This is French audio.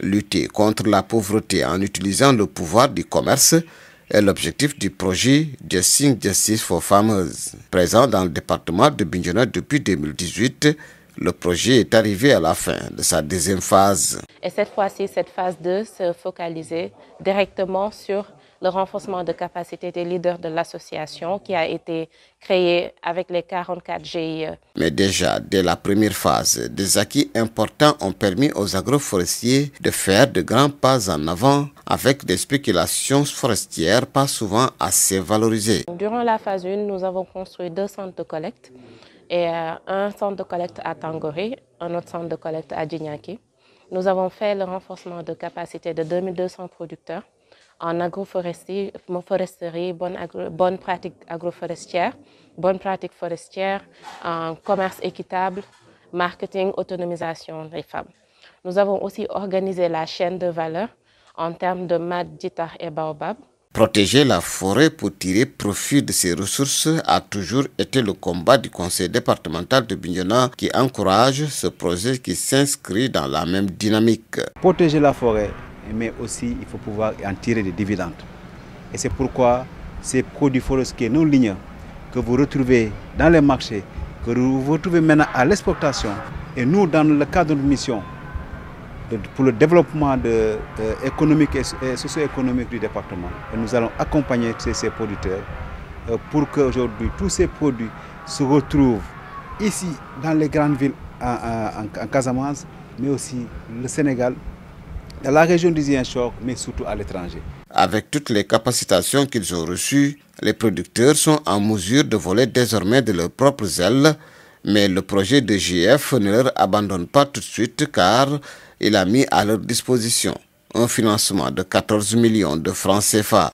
Lutter contre la pauvreté en utilisant le pouvoir du commerce est l'objectif du projet Justing, Justice for Farmers. Présent dans le département de Bignona depuis 2018, le projet est arrivé à la fin de sa deuxième phase. Et cette fois-ci, cette phase 2 se focalisait directement sur le renforcement de capacité des leaders de l'association qui a été créé avec les 44 GIE. Mais déjà, dès la première phase, des acquis importants ont permis aux agroforestiers de faire de grands pas en avant avec des spéculations forestières pas souvent assez valorisées. Durant la phase 1, nous avons construit deux centres de collecte et euh, un centre de collecte à Tangoré, un autre centre de collecte à Djignaki. Nous avons fait le renforcement de capacité de 2200 producteurs en agroforesterie, foresterie, bonne, bonne pratique agroforestière, bonne pratique forestière, en commerce équitable, marketing, autonomisation des femmes. Nous avons aussi organisé la chaîne de valeur en termes de mat, guitare et baobab. Protéger la forêt pour tirer profit de ses ressources a toujours été le combat du conseil départemental de Bignona qui encourage ce projet qui s'inscrit dans la même dynamique. Protéger la forêt, mais aussi il faut pouvoir en tirer des dividendes. Et c'est pourquoi ces produits forestiers non lignes, que vous retrouvez dans les marchés, que vous retrouvez maintenant à l'exportation, et nous, dans le cadre de mission pour le développement euh, économique et, socio-économique du département, et nous allons accompagner ces, producteurs euh, pour qu'aujourd'hui tous ces produits se retrouvent ici dans les grandes villes en, en, en Casamance, mais aussi le Sénégal, dans la région du mais surtout à l'étranger. Avec toutes les capacitations qu'ils ont reçues, les producteurs sont en mesure de voler désormais de leurs propres ailes, mais le projet de GF ne leur abandonne pas tout de suite car il a mis à leur disposition un financement de 14 millions de francs CFA.